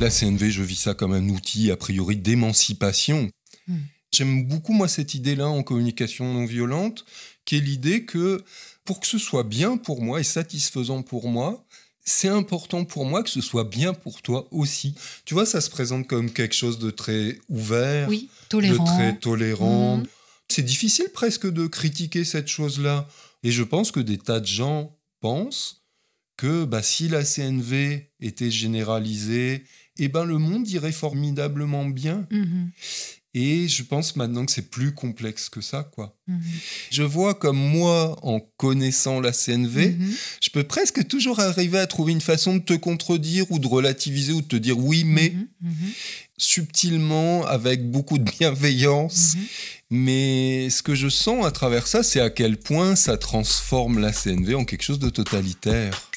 La CNV, je vis ça comme un outil, a priori, d'émancipation. Hmm. J'aime beaucoup, moi, cette idée-là en communication non violente, qui est l'idée que pour que ce soit bien pour moi et satisfaisant pour moi, c'est important pour moi que ce soit bien pour toi aussi. Tu vois, ça se présente comme quelque chose de très ouvert, de très tolérant. Hmm. C'est difficile presque de critiquer cette chose-là. Et je pense que des tas de gens pensent que bah, si la CNV était généralisée, eh ben, le monde irait formidablement bien. Mhm. Et je pense maintenant que c'est plus complexe que ça, quoi. Mhm. Je vois comme moi, en connaissant la CNV, mhm. je peux presque toujours arriver à trouver une façon de te contredire ou de relativiser ou de te dire oui, mais subtilement, avec beaucoup de bienveillance. Mais ce que je sens à travers ça, c'est à quel point ça transforme la CNV en quelque chose de totalitaire.